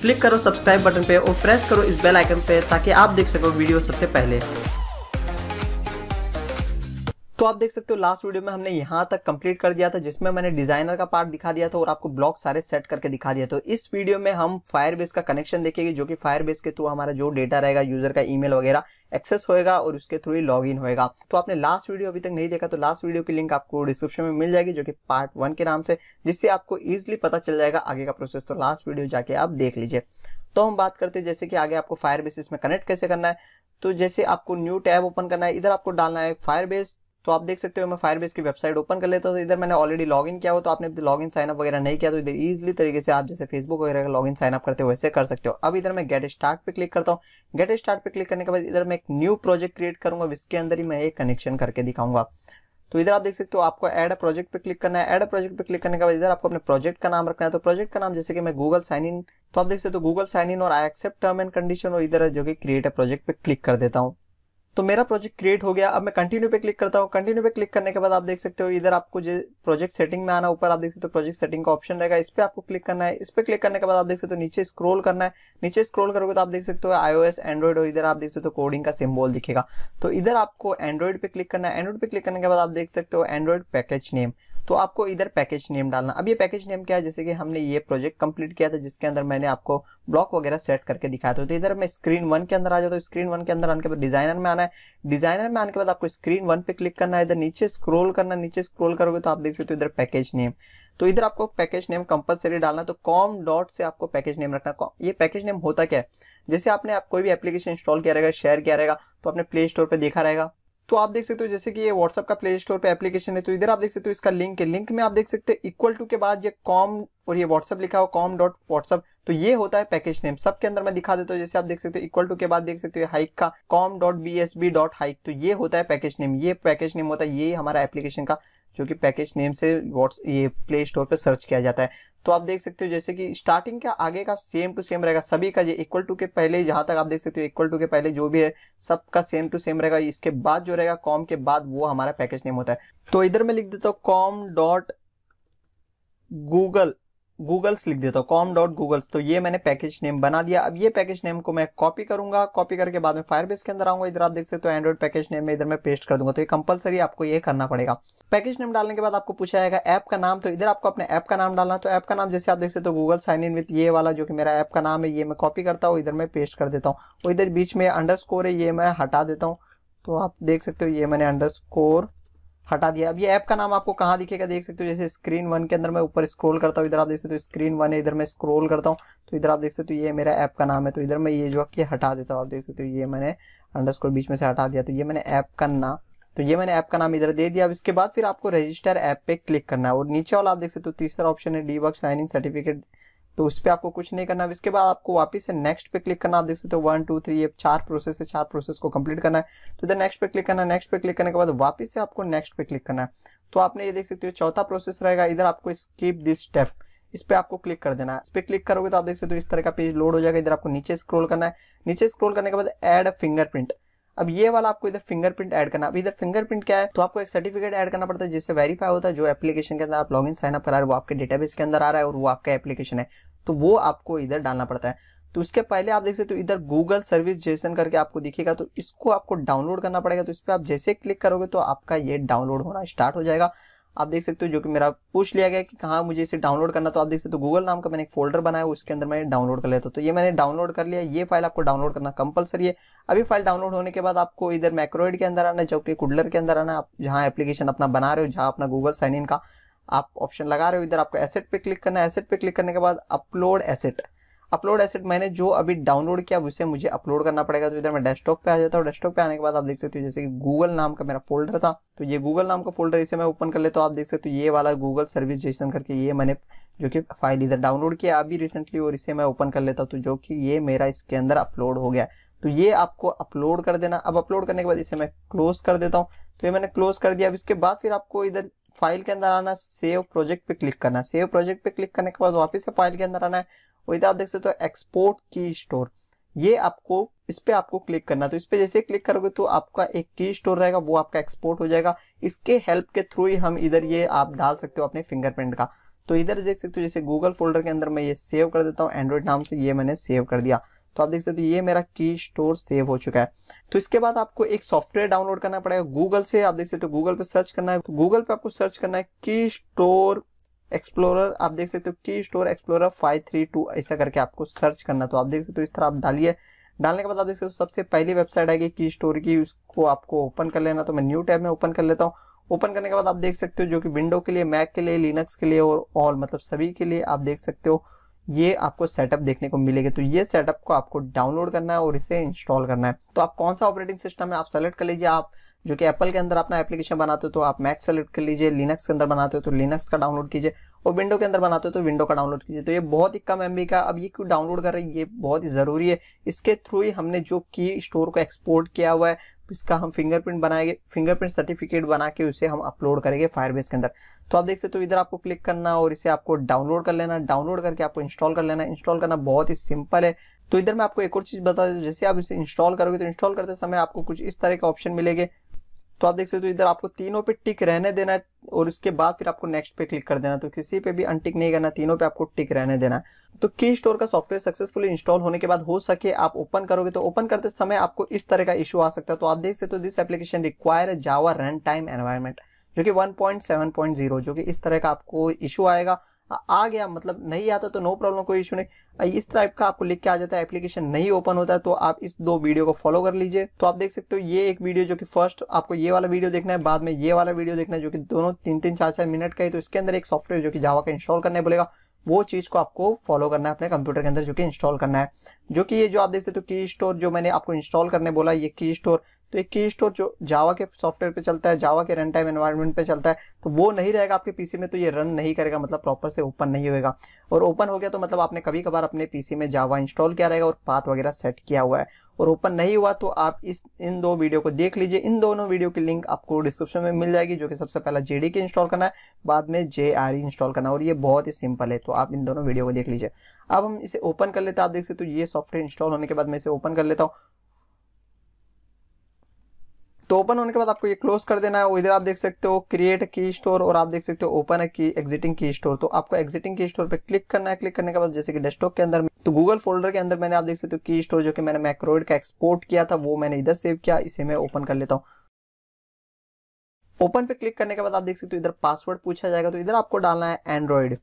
click करो subscribe button पे और प्रेस करो इस बेल आइकन पे ताकि आप देख सको वीडियो सबसे पहले तो आप देख सकते हो लास्ट वीडियो में हमने यहाँ तक कंप्लीट कर दिया था जिसमें मैंने डिजाइनर का पार्ट दिखा दिया था और आपको ब्लॉक सारे सेट करके दिखा दिया था तो इस वीडियो में हम फायरबेस का कनेक्शन देखेंगे जो कि फायरबेस के थ्रू हमारा जो डेटा रहेगा यूजर का ईमेल वगैरह एक्सेस होएगा और उसके थ्रू ही लॉग इन होएगा तो आपने लास्ट वीडियो अभी तक नहीं देखा तो लास्ट वीडियो की लिंक आपको डिस्क्रिप्शन में मिल जाएगी जो कि पार्ट वन के नाम से जिससे आपको ईजिली पता चल जाएगा आगे का प्रोसेस तो लास्ट वीडियो जाके आप देख लीजिए तो हम बात करते हैं जैसे कि आगे आपको बेस इसमें कनेक्ट कैसे करना है तो जैसे आपको न्यू टैब ओपन करना है इधर आपको डालना है फायरबेस तो आप देख सकते हो मैं फायरबेस की वेबसाइट ओपन कर लेता हूँ तो इधर मैंने ऑलरेडी लॉग इन किया हो तो आपने लॉग इन साइनअप वगैरह नहीं किया तो इधर ईजिली तरीके से आप जैसे फेसबुक वगैरह का लॉग इन साइनअप करते हो वैसे कर सकते हो अब इधर मैं गेट स्टार्ट पे क्लिक करता हूँ गेट स्टार्ट पे क्लिक करने के बाद इधर मैं एक न्यू प्रोजेक्ट क्रिएट करूंगा जिसके अंदर ही मैं एक कनेक्शन करके दिखाऊंगा तो इधर आप देख सकते हो आपको एड प्रोजेक्ट पे क्लिक करना है एड प्रोजेक्ट पे क्लिक करने के बाद इधर आपको अपने प्रोजेक्ट का नाम रखना है तो प्रोजेक्ट का नाम जैसे कि मैं गूगल साइन इन तो आप देख सकते हो गूगल साइन इन और I accept term and condition और इधर जो कि क्रिएट अ प्रोजेक्ट पे क्लिक कर देता हूँ तो मेरा प्रोजेक्ट क्रिएट हो गया अब मैं कंटिन्यू पे क्लिक करता हूँ कंटिन्यू पे क्लिक करने के बाद आप देख सकते हो इधर आपको जो प्रोजेक्ट सेटिंग में आना ऊपर आप देख सकते हो प्रोजेक्ट सेटिंग का ऑप्शन रहेगा इस पर आपको क्लिक करना है इस पर क्लिक करने के बाद आप देख सकते हो नीचे स्क्रोल करना है नीचे स्क्रोल करोगे तो आप देख सकते हो आईओ एस एंड्रॉइड और इधर आप देख सकते हो कोडिंग का सिम्बॉल दिखेगा तो इधर आपको एंड्रॉइड पे क्लिक करना है एंड्रॉइड पे क्लिक करने के बाद आप देख सकते हो एंड्रॉइड पैकेज नेम तो आपको इधर पैकेज नेम डालना अब ये पैकेज नेम क्या है जैसे कि हमने ये प्रोजेक्ट कंप्लीट किया था जिसके अंदर मैंने आपको ब्लॉक वगैरह सेट करके दिखाया था तो इधर मैं स्क्रीन वन के अंदर आ जाता हूँ स्क्रीन वन के अंदर आने के बाद डिजाइनर में आना है डिजाइनर में आने के बाद आपको स्क्रीन वन पे क्लिक करना है इधर नीचे स्क्रोल करना नीचे स्क्रोल करोगे तो आप देख सकते हो इधर पैकेज नेम तो इधर आपको पैकेज नेम कंपलसरी डालना तो कॉम डॉट से आपको पैकेज नेम रखना ये पैकेज नेम होता क्या है जैसे आपने आप कोई भी एप्लीकेशन इंस्टॉल किया रहेगा शेयर किया रहेगा तो आपने प्ले स्टोर पर देखा रहेगा तो आप देख सकते हो जैसे कि ये व्हाट्सअप का प्ले स्टोर पर एप्लीकेशन है तो इधर आप देख सकते हो इसका लिंक है लिंक में आप देख सकते हो इक्वल टू के बाद ये कॉम और ये व्हाट्सअप लिखा हो कॉम डॉट व्हाट्सअप तो ये होता है पैकेज नेम सब के अंदर मैं दिखा देता हूँ जैसे आप देख सकते हो इक्वल टू के बाद देख सकते हो हाइक का com dot B S B dot Hike तो ये होता है पैकेज नेम ये पैकेज नेम होता है ये हमारा एप्लीकेशन का जो कि पैकेज नेम से व्हाट्स ये प्ले स्टोर पर सर्च किया जाता है तो आप देख सकते हो जैसे कि स्टार्टिंग का आगे का सेम टू सेम रहेगा सभी का ये इक्वल टू के पहले जहां तक आप देख सकते हो इक्वल टू के पहले जो भी है सबका सेम टू सेम रहेगा इसके बाद जो रहेगा कॉम के बाद वो हमारा पैकेज नेम होता है तो इधर मैं लिख देता हूँ कॉम डॉट गूगल गूगल्स लिख देता हूँ कॉम डॉट गूगल्स तो ये मैंने पैकेज नेम बना दिया अब ये पैकेज नेम को मैं कॉपी करूंगा कॉपी करके बाद में फायरबेस के अंदर आऊंगा इधर आप देख सकते हो एंड्रॉइड पैकेज नेम में इधर मैं पेस्ट कर दूंगा तो ये कंपलसरी आपको ये करना पड़ेगा पैकेज नेम डालने के बाद आपको पूछा जाएगा ऐप का नाम तो इधर आपको अपने ऐप का नाम डालना तो ऐप का नाम जैसे आप देख सकते हो गूगल साइन इन विथ ये वाला जो कि मेरा ऐप का नाम है ये मैं कॉपी करता हूँ इधर मैं पेस्ट कर देता हूँ और इधर बीच में अंडर है ये मैं हटा देता हूँ तो आप देख सकते हो ये मैंने अंडर हटा दिया अब ये ऐप का नाम आपको कहाँ दिखेगा देख सकते हो जैसे स्क्रीन वन के अंदर मैं ऊपर स्क्रॉल करता हूँ इधर आप देख सकते हो स्क्रीन वन है इधर मैं स्क्रॉल करता हूँ तो इधर आप देख सकते हो ये मेरा ऐप का नाम है तो इधर मैं ये जो कि हटा देता हूँ आप देख सकते हो ये मैंने अंडरस्कोर बीच में से हटा दिया तो ये मैंने ऐप का नाम तो ये मैंने ऐप का नाम इधर दे दिया अब इसके बाद फिर आपको रजिस्टर ऐप पे क्लिक करना है और नीचे वाला आप देख सकते हो तीसरा ऑप्शन है डी साइन इन सर्टिफिकेट तो उस पर आपको कुछ नहीं करना इसके बाद आपको वापस से नेक्स्ट पे क्लिक करना आप देख सकते हो वन टू थ्री ये चार प्रोसेस है चार प्रोसेस को कंप्लीट करना है तो इधर नेक्स्ट पे क्लिक करना है नेक्स्ट पे क्लिक करने के बाद वापस से आपको नेक्स्ट पे क्लिक करना है तो आपने ये देख सकते हो चौथा प्रोसेस रहेगा इधर आपको स्कीप दिस स्टेप इस पर आपको क्लिक कर देना है इस पर क्लिक करोगे तो आप देख सकते हो इस तरह का पेज लोड हो जाएगा इधर आपको नीचे स्क्रोल करना है नीचे स्क्रोल करने के बाद एड फिंगरप्रिंट अब ये वाला आपको इधर फिंगरप्रिंट ऐड करना अब इधर फिंगरप्रिंट क्या है तो आपको एक सर्टिफिकेट ऐड करना पड़ता है जिससे वेरीफाई होता है जो एप्लीकेशन के अंदर आप लॉगिन साइन अप करा रहे हो वो आपके डेटाबेस के अंदर आ रहा है और वो आपका एप्लीकेशन है तो वो आपको इधर डालना पड़ता है तो इसके पहले आप देख सकते हो तो इधर गूगल सर्विस जेसन करके आपको दिखेगा तो इसको आपको डाउनलोड करना पड़ेगा तो इस पर आप जैसे क्लिक करोगे तो आपका ये डाउनलोड होना स्टार्ट हो जाएगा आप देख सकते हो जो कि मेरा पूछ लिया गया कि कहाँ मुझे इसे डाउनलोड करना तो आप देख सकते हो गूगल नाम का मैंने एक फोल्डर बनाया उसके अंदर मैं डाउनलोड कर लेता तो ये मैंने डाउनलोड कर लिया ये फाइल आपको डाउनलोड करना कंपलसरी है अभी फाइल डाउनलोड होने के बाद आपको इधर मैक्रोइड के अंदर आना जबकि जो कि कुडलर के अंदर आना आप जहाँ एप्लीकेशन अपना बना रहे हो जहाँ अपना गूगल साइन इन का आप ऑप्शन लगा रहे हो इधर आपको एसेट पे क्लिक करना है एसेट पे क्लिक करने के बाद अपलोड एसेट अपलोड एसेट मैंने जो अभी डाउनलोड किया उसे मुझे अपलोड करना पड़ेगा तो इधर मैं डेस्कटॉप पे आ जाता हूँ डेस्कटॉप पे आने के बाद आप देख सकते हो जैसे कि गूगल नाम का मेरा फोल्डर था तो ये गूगल नाम का फोल्डर इसे मैं ओपन कर लेता तो आप देख सकते हो ये वाला गूगल सर्विस जेसन करके ये मैंने जो कि फाइल इधर डाउनलोड किया अभी रिसेंटली और इसे मैं ओपन कर लेता हूँ तो जो कि ये मेरा इसके अंदर अपलोड हो गया तो ये आपको अपलोड कर देना अब अपलोड करने के बाद इसे मैं क्लोज कर देता हूँ तो ये मैंने क्लोज कर दिया अब इसके बाद फिर आपको इधर फाइल के अंदर आना सेव प्रोजेक्ट पे क्लिक करना सेव प्रोजेक्ट पे क्लिक करने के बाद वापस से फाइल के अंदर आना है और इधर आप देख सकते हो तो एक्सपोर्ट की स्टोर ये आपको इस पे आपको क्लिक करना तो इस पे जैसे क्लिक करोगे तो आपका एक की स्टोर रहेगा वो आपका एक्सपोर्ट हो जाएगा इसके हेल्प के थ्रू ही हम इधर ये आप डाल सकते हो अपने फिंगरप्रिंट का तो इधर देख सकते हो जैसे गूगल फोल्डर के अंदर मैं ये सेव कर देता हूँ एंड्रॉइड नाम से ये मैंने सेव कर दिया तो आप देख सकते हो ये मेरा की स्टोर सेव हो चुका है तो इसके बाद आपको एक सॉफ्टवेयर डाउनलोड करना पड़ेगा गूगल से आप देख सकते हो गूगल पे सर्च करना है तो गूगल पे आपको सर्च करना है की स्टोर एक्सप्लोरर आप देख सकते हो की स्टोर एक्सप्लोरर टू ऐसा करके आपको सर्च करना तो आप देख सकते हो इस तरह आप डालिए डालने के बाद आप देख सकते हो सबसे पहली वेबसाइट आएगी की स्टोर की उसको आपको ओपन कर लेना तो मैं न्यू टैब में ओपन कर लेता हूँ ओपन करने के बाद आप देख सकते हो जो कि विंडो के लिए मैक के लिए लिनक्स के लिए और ऑल मतलब सभी के लिए आप देख सकते हो ये आपको सेटअप देखने को मिलेगा तो ये सेटअप को आपको डाउनलोड करना है और इसे इंस्टॉल करना है तो आप कौन सा ऑपरेटिंग सिस्टम है आप सेलेक्ट कर लीजिए आप जो कि एप्पल के अंदर अपना एप्लीकेशन बनाते हो तो आप मैक सेलेक्ट कर लीजिए लिनक्स के अंदर बनाते हो तो लिनक्स का डाउनलोड कीजिए और विंडो के अंदर बनाते हो तो विंडो का डाउनलोड कीजिए तो ये बहुत ही कम एमबी का अब ये क्यों डाउनलोड कर रहे हैं ये बहुत ही ज़रूरी है इसके थ्रू ही हमने जो की स्टोर को एक्सपोर्ट किया हुआ है इसका हम फिंगरप्रिंट बनाएंगे फिंगरप्रिंट सर्टिफिकेट बना के उसे हम अपलोड करेंगे फायरबेस के अंदर तो आप देख सकते हो तो इधर आपको क्लिक करना और इसे आपको डाउनलोड कर लेना डाउनलोड करके आपको इंस्टॉल कर लेना इंस्टॉल करना बहुत ही सिंपल है तो इधर मैं आपको एक और चीज़ बता दूँ जैसे आप इसे इंस्टॉल करोगे तो इंस्टॉल करते समय आपको कुछ इस तरह के ऑप्शन मिलेगा तो आप देख सकते हो इधर आपको तीनों पे टिक रहने देना है और उसके बाद फिर आपको नेक्स्ट पे क्लिक कर देना तो किसी पे भी अनटिक नहीं करना तीनों पे आपको टिक रहने देना है तो की स्टोर का सॉफ्टवेयर सक्सेसफुली इंस्टॉल होने के बाद हो सके आप ओपन करोगे तो ओपन करते समय आपको इस तरह का इशू आ सकता है तो आप देख सकते हो this application require Java run time environment जो कि वन जो कि इस तरह का आपको इशू आएगा आ गया मतलब नहीं आता तो नो प्रॉब्लम कोई इशू नहीं इस टाइप का आपको लिख के आ जाता है एप्लीकेशन नहीं ओपन होता है तो आप इस दो वीडियो को फॉलो कर लीजिए तो आप देख सकते हो ये एक वीडियो जो कि फर्स्ट आपको ये वाला वीडियो देखना है बाद में ये वाला वीडियो देखना है जो कि दोनों तीन तीन चार चार मिनट का ही तो इसके अंदर एक सॉफ्टवेयर जो कि जावा का इंस्टॉल करने बोलेगा वो चीज़ को आपको फॉलो करना है अपने कंप्यूटर के अंदर जो कि इंस्टॉल करना है जो कि ये जो आप देख सकते हो की स्टोर जो मैंने आपको इंस्टॉल करने बोला ये की स्टोर तो एक की स्टोर जो जावा के सॉफ्टवेयर पे चलता है जावा के रन टाइम एनवायरमेंट पे चलता है तो वो नहीं रहेगा आपके पीसी में तो ये रन नहीं करेगा मतलब प्रॉपर से ओपन नहीं होएगा और ओपन हो गया तो मतलब आपने कभी कभार अपने पीसी में जावा इंस्टॉल किया रहेगा और पाथ वगैरह सेट किया हुआ है और ओपन नहीं हुआ तो आप इस इन दो वीडियो को देख लीजिए इन दोनों वीडियो की लिंक आपको डिस्क्रिप्शन में मिल जाएगी जो कि सबसे पहला जेडी के इंस्टॉल करना है बाद में जे इंस्टॉल e करना है और ये बहुत ही सिंपल है तो आप इन दोनों वीडियो को देख लीजिए अब हम इसे ओपन कर लेते हैं आप देख सकते हो तो ये सॉफ्टवेयर इंस्टॉल होने के बाद मैं इसे ओपन कर लेता हूँ तो ओपन होने के बाद आपको ये क्लोज कर देना है इधर आप देख सकते हो क्रिएट की स्टोर और आप देख सकते हो ओपन है की एग्जिटिंग की स्टोर तो आपको एग्जिटिंग की स्टोर पे क्लिक करना है क्लिक करने के बाद जैसे कि डेस्कटॉप के अंदर तो गूगल फोल्डर के अंदर मैंने आप देख सकते हो की स्टोर जो कि मैंने मैक्रोइड का एक्सपोर्ट किया था वो मैंने इधर सेव किया इसे मैं ओपन कर लेता हूँ ओपन पे क्लिक करने के बाद आप देख सकते हो इधर पासवर्ड पूछा जाएगा तो इधर आपको डालना है एंड्रॉइड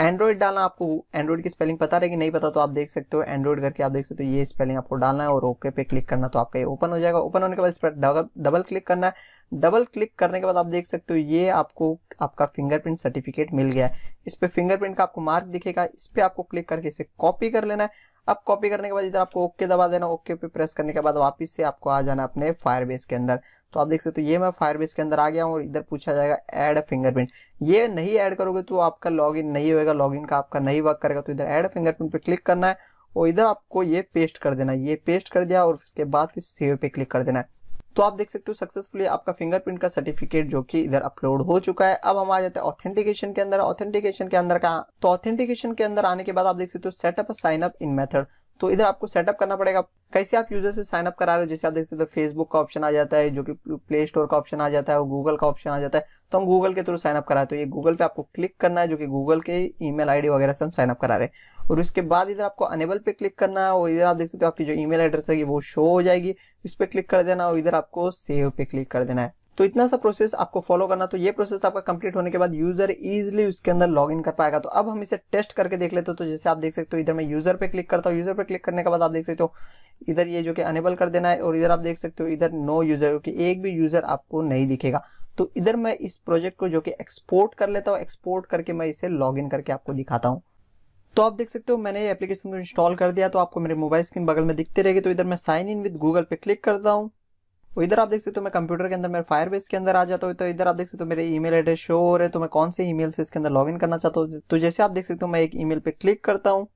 एंड्रॉइड डालना आपको एंड्रॉइड की स्पेलिंग पता रहेगी नहीं पता तो आप देख सकते हो एंड्रॉइड करके आप देख सकते हो ये स्पेलिंग आपको डालना है और ओके पे क्लिक करना तो आपका ये ओपन हो जाएगा ओपन होने के बाद इस पर डबल क्लिक करना है डबल क्लिक करने के बाद आप देख सकते हो ये आपको आपका फिंगरप्रिंट सर्टिफिकेट मिल गया है इस पर फिंगरप्रिंट का आपको मार्क दिखेगा इस पर आपको क्लिक करके इसे कॉपी कर लेना है अब कॉपी करने के बाद इधर आपको ओके दबा देना ओके पे प्रेस करने के बाद वापस से आपको आ जाना अपने फायरबेस के अंदर तो आप देख सकते हो ये मैं फायरबेस के अंदर आ गया हूँ और इधर पूछा जाएगा ऐड फिंगरप्रिंट ये नहीं ऐड करोगे तो आपका लॉगिन नहीं होगा लॉगिन का आपका नहीं वर्क करेगा तो इधर ऐड फिंगरप्रिंट पे क्लिक करना है और इधर आपको ये पेस्ट कर देना है ये पेस्ट कर दिया और उसके बाद फिर सेव पे क्लिक कर देना है तो आप देख सकते हो सक्सेसफुली आपका फिंगरप्रिंट का सर्टिफिकेट जो कि इधर अपलोड हो चुका है अब हम आ जाते हैं ऑथेंटिकेशन के अंदर ऑथेंटिकेशन के अंदर कहा तो ऑथेंटिकेशन के अंदर आने के बाद आप देख सकते हो setup sign up in method तो इधर आपको सेटअप करना पड़ेगा कैसे आप यूजर से साइन अप करा रहे हो जैसे आप देखते हैं तो फेसबुक का ऑप्शन आ जाता है जो कि प्ले स्टोर का ऑप्शन आ जाता है और गूगल का ऑप्शन आ जाता है तो हम गूगल के थ्रू साइन अप करा तो ये गूगल पे आपको क्लिक करना है जो कि गूगल के ई मेल वगैरह से हम साइन अप करा रहे हैं और उसके बाद इधर आपको अनेबल पे क्लिक करना है और इधर आप देख सकते हो आपकी जो ईमेल एड्रेस है वो शो हो जाएगी इस पर क्लिक कर देना और इधर आपको सेव पे क्लिक कर देना है तो इतना सा प्रोसेस आपको फॉलो करना तो ये प्रोसेस आपका कंप्लीट होने के बाद यूजर इजिली उसके अंदर लॉग इन कर पाएगा तो अब हम इसे टेस्ट करके देख लेते हो तो जैसे आप देख सकते हो इधर मैं यूजर पे क्लिक करता हूँ यूजर पे क्लिक करने के बाद आप देख सकते हो इधर ये जो कि अनेबल कर देना है और इधर आप देख सकते हो इधर नो यूजर क्योंकि एक भी यूजर आपको नहीं दिखेगा तो इधर मैं इस प्रोजेक्ट को जो कि एक्सपोर्ट कर लेता हूँ एक्सपोर्ट करके मैं इसे लॉग इन करके आपको दिखाता हूँ तो आप देख सकते हो मैंने ये एप्लीकेशन को इंस्टॉल कर दिया तो आपको मेरे मोबाइल स्क्रीन बगल में दिखते रहेगी तो इधर मैं साइन इन विद गूगल पे क्लिक करता हूँ इधर आप देख सकते हो मैं कंप्यूटर के अंदर मेरे फायरबेस के अंदर आ जाता हूँ तो इधर आप देख सकते हो मेरे ईमेल एड्रेस शो हो रहे तो मैं कौन से ईमेल से इसके अंदर लॉगिन करना चाहता हूँ तो जैसे आप देख सकते हो मैं एक ईमेल पे क्लिक करता हूँ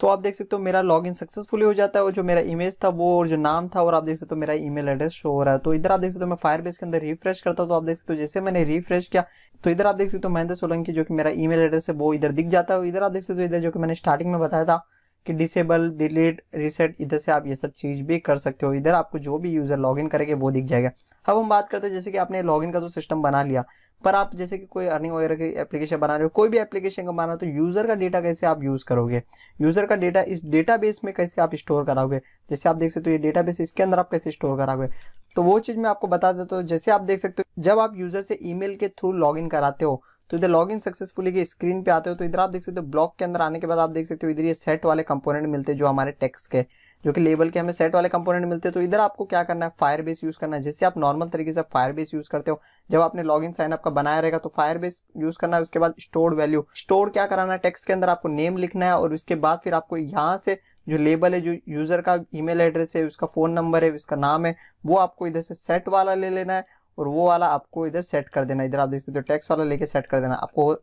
तो आप देख सकते हो मेरा लॉगिन सक्सेसफुली हो जाता है और जो मेरा इमेज था वो और जो नाम था और आप देख सकते हो मेरा ईमेल एड्रेस शो हो रहा है तो इधर आप देख सकते हो मैं बेस के अंदर रिफ्रेश करता हूँ तो आप देख सकते हो जैसे मैंने रिफ्रेश किया तो इधर आप देख सकते हो महेंद्र सोलंकी जो कि मेरा ईमेल एड्रेस है वो इधर दिख जाता है इधर आप देख सकते हो इधर जो कि मैंने स्टार्टिंग में बताया था कि डिसेबल डिलीट रिसेट इधर से आप ये सब चीज़ भी कर सकते हो इधर आपको जो भी यूज़र लॉगिन करेगा वो दिख जाएगा अब हम बात करते हैं जैसे कि आपने लॉगिन का तो सिस्टम बना लिया पर आप जैसे कि कोई अर्निंग वगैरह की एप्लीकेशन बना रहे हो कोई भी एप्लीकेशन का बना तो यूज़र का डेटा कैसे आप यूज़ करोगे यूज़र का डेटा इस डेटाबेस में कैसे आप स्टोर कराओगे जैसे आप देख सकते हो ये डेटा इसके अंदर आप कैसे स्टोर कराओगे तो वो चीज़ मैं आपको बता देता हूँ जैसे आप देख सकते हो जब आप यूज़र से ई के थ्रू लॉग कराते हो तो इधर लॉग इन सक्सेसफुली के स्क्रीन पे आते हो तो इधर आप देख सकते हो ब्लॉक के अंदर आने के बाद आप देख सकते हो इधर ये सेट वाले कंपोनेंट मिलते हैं जो हमारे टेक्स्ट के जो कि लेबल के हमें सेट वाले कंपोनेंट मिलते हैं तो इधर आपको क्या करना है फायर बेस यूज करना है जिससे आप नॉर्मल तरीके से फायर बेस यूज करते हो जब आपने लॉग इन साइन अप का बनाया रहेगा तो फायर बेस यूज करना है उसके बाद स्टोर वैल्यू स्टोर क्या कराना है टेक्स के अंदर आपको नेम लिखना है और उसके बाद फिर आपको यहाँ से जो लेबल है जो यूजर का ईमेल एड्रेस है उसका फोन नंबर है उसका नाम है वो आपको इधर से सेट वाला ले लेना है और वो वाला आपको इधर सेट कर देना इधर आप देख सकते हो तो टैक्स वाला लेके सेट कर देना आपको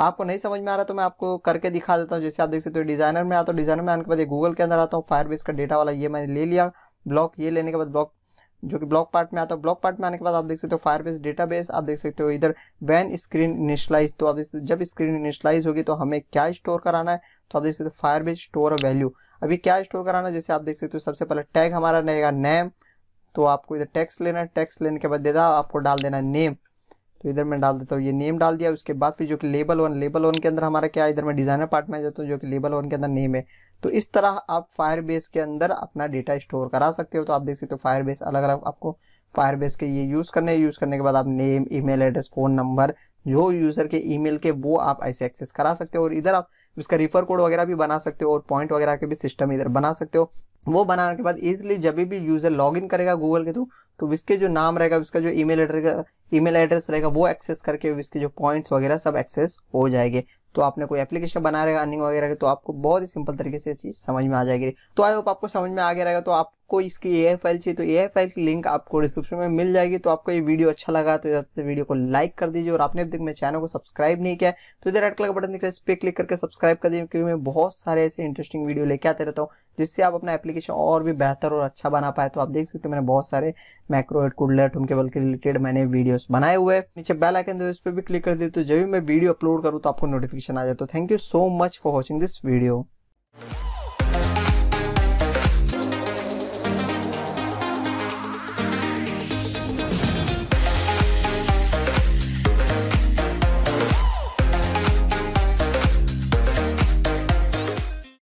आपको नहीं समझ में आ रहा तो मैं आपको करके दिखा देता हूँ जैसे आप देख सकते हो तो डिजाइनर में आता हूँ डिजाइनर में आने के बाद गूगल के अंदर आता हूँ फायर का डेटा वाला ये मैंने ले लिया ब्लॉक ये लेने के बाद ब्लॉक जो कि ब्लॉक पार्ट में आता है ब्लॉक पार्ट में आने के बाद आप देख सकते हो फायरबेस बेस आप देख सकते हो इधर वैन स्क्रीन इनिशलाइज तो आप देख सकते हो जब स्क्रीन इनिशलाइज होगी तो हमें क्या स्टोर कराना है तो आप देख सकते हो बेस स्टोर वैल्यू अभी क्या स्टोर कराना है जैसे आप देख सकते हो सबसे पहले टैग हमारा रहेगा नेम तो आपको इधर टेक्स्ट लेना है टैक्स लेने के बाद दे रहा आपको डाल देना है नेम तो इधर मैं डाल देता हूँ ये नेम डाल दिया उसके बाद फिर जो कि लेबल वन लेबल वन के अंदर हमारा क्या है इधर मैं डिज़ाइनर पार्ट में जाता हूँ जो कि लेबल वन के अंदर नेम है तो इस तरह आप फायर बेस के अंदर अपना डेटा स्टोर करा सकते हो तो आप देख सकते हो फायर बेस अलग अलग आपको फायर बेस के ये यूज़ करने यूज़ करने के बाद आप name mail address phone number जो यूज़र के मेल के वो आप ऐसे एक्सेस करा सकते हो और इधर आप इसका रिफर कोड वगैरह भी बना सकते हो और पॉइंट वगैरह के भी सिस्टम इधर बना सकते हो वो बनाने के बाद इजिली जब भी यूज़र लॉग इन करेगा गूगल के थ्रू तो विस्के जो नाम रहेगा उसका जो ईमेल एड्रेस ईमेल एड्रेस रहेगा वो एक्सेस करके इसके जो पॉइंट्स वगैरह सब एक्सेस हो जाएंगे तो आपने कोई एप्लीकेशन बना रहेगा अर्निंग वगैरह के तो आपको बहुत ही सिंपल तरीके से चीज़ समझ में आ जाएगी तो आई होप आपको समझ में आ गया रहेगा तो आपको इसकी ए फाइल चाहिए तो ए फाइल की लिंक आपको डिस्क्रिप्शन में मिल जाएगी तो आपको ये वीडियो अच्छा लगा तो वीडियो को लाइक कर दीजिए और आपने अभी तक मेरे चैनल को सब्सक्राइब नहीं किया तो इधर रेड कलर बटन दिख रहा है इस पर क्लिक करके सब्सक्राइब कर दीजिए क्योंकि मैं बहुत सारे ऐसे इंटरेस्टिंग वीडियो लेके आते रहता हूँ जिससे आप अपना एप्लीकेशन एप्लीकेशन और भी बेहतर और अच्छा बना पाए तो आप देख सकते हो मैंने बहुत सारे मैक्रो एड कुडलर ठुमकेबल के रिलेटेड मैंने वीडियोस बनाए हुए नीचे बेल आइकन दो इस पर भी क्लिक कर दे तो जब भी मैं वीडियो अपलोड करूँ तो आपको नोटिफिकेशन आ जाए तो thank you so much for watching this video